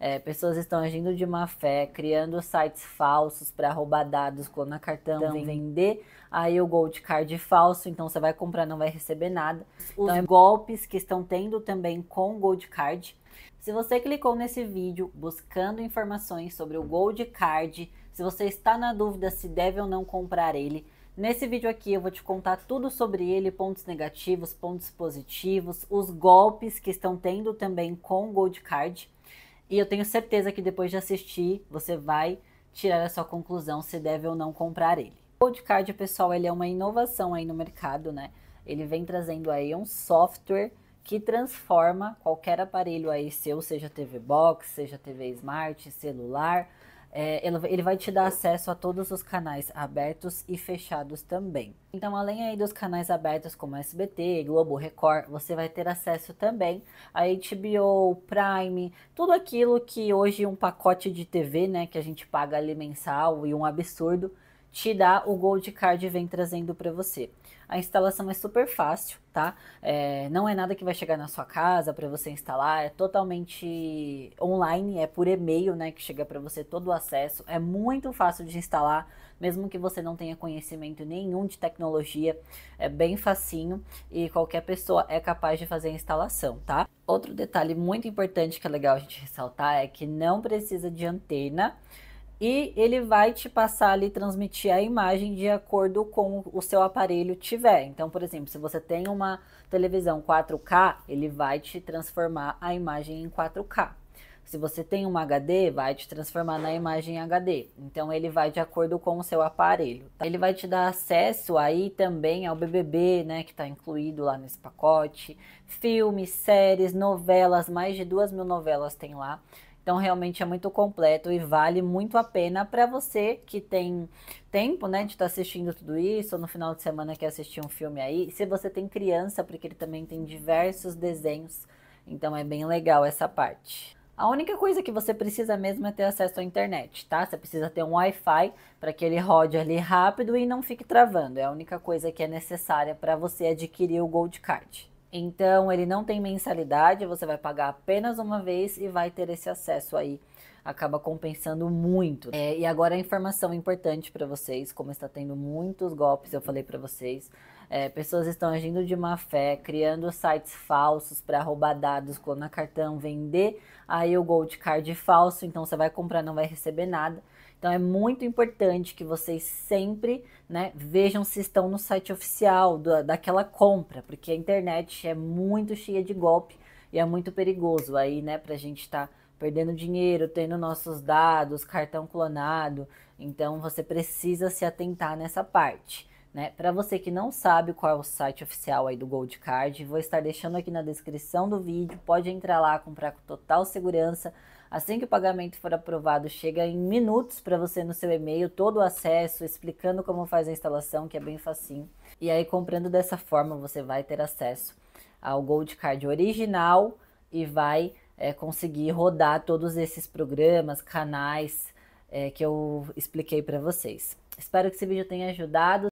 É, pessoas estão agindo de má fé, criando sites falsos para roubar dados, clonar cartão, então, vender. Aí o Gold Card falso, então você vai comprar não vai receber nada. Os então, é golpes que estão tendo também com o Gold Card. Se você clicou nesse vídeo buscando informações sobre o Gold Card, se você está na dúvida se deve ou não comprar ele, Nesse vídeo aqui eu vou te contar tudo sobre ele, pontos negativos, pontos positivos, os golpes que estão tendo também com o Gold Card. E eu tenho certeza que depois de assistir, você vai tirar a sua conclusão se deve ou não comprar ele. O Coldcard, pessoal, ele é uma inovação aí no mercado, né? Ele vem trazendo aí um software que transforma qualquer aparelho aí seu, seja TV Box, seja TV Smart, celular, é, ele vai te dar acesso a todos os canais abertos e fechados também. Então, além aí dos canais abertos como SBT, Globo, Record, você vai ter acesso também a HBO, Prime, tudo aquilo que hoje um pacote de TV, né, que a gente paga ali mensal e um absurdo, te dá o Gold Card e vem trazendo para você. A instalação é super fácil, tá? É, não é nada que vai chegar na sua casa para você instalar, é totalmente online, é por e-mail, né, que chega para você todo o acesso. É muito fácil de instalar, mesmo que você não tenha conhecimento nenhum de tecnologia, é bem facinho e qualquer pessoa é capaz de fazer a instalação, tá? Outro detalhe muito importante que é legal a gente ressaltar é que não precisa de antena e ele vai te passar ali transmitir a imagem de acordo com o seu aparelho tiver. Então, por exemplo, se você tem uma televisão 4K, ele vai te transformar a imagem em 4K. Se você tem um HD, vai te transformar na imagem HD. Então ele vai de acordo com o seu aparelho. Tá? Ele vai te dar acesso aí também ao BBB, né, que está incluído lá nesse pacote, filmes, séries, novelas, mais de duas mil novelas tem lá. Então realmente é muito completo e vale muito a pena para você que tem tempo, né, de estar tá assistindo tudo isso, ou no final de semana quer assistir um filme aí. Se você tem criança, porque ele também tem diversos desenhos. Então é bem legal essa parte. A única coisa que você precisa mesmo é ter acesso à internet, tá? Você precisa ter um Wi-Fi para que ele rode ali rápido e não fique travando. É a única coisa que é necessária para você adquirir o Gold Card. Então ele não tem mensalidade, você vai pagar apenas uma vez e vai ter esse acesso aí acaba compensando muito. É, e agora a informação importante para vocês, como está tendo muitos golpes, eu falei para vocês, é, pessoas estão agindo de má fé, criando sites falsos para roubar dados, a cartão, vender aí o Gold Card falso, então você vai comprar não vai receber nada. Então é muito importante que vocês sempre né, vejam se estão no site oficial do, daquela compra, porque a internet é muito cheia de golpe e é muito perigoso aí, né, pra gente estar tá perdendo dinheiro, tendo nossos dados, cartão clonado. Então você precisa se atentar nessa parte. Né? Para você que não sabe qual é o site oficial aí do Gold Card, vou estar deixando aqui na descrição do vídeo. Pode entrar lá, comprar com total segurança. Assim que o pagamento for aprovado, chega em minutos para você no seu e-mail, todo o acesso, explicando como faz a instalação, que é bem facinho. E aí comprando dessa forma, você vai ter acesso ao Gold Card original e vai é, conseguir rodar todos esses programas, canais é, que eu expliquei para vocês. Espero que esse vídeo tenha ajudado.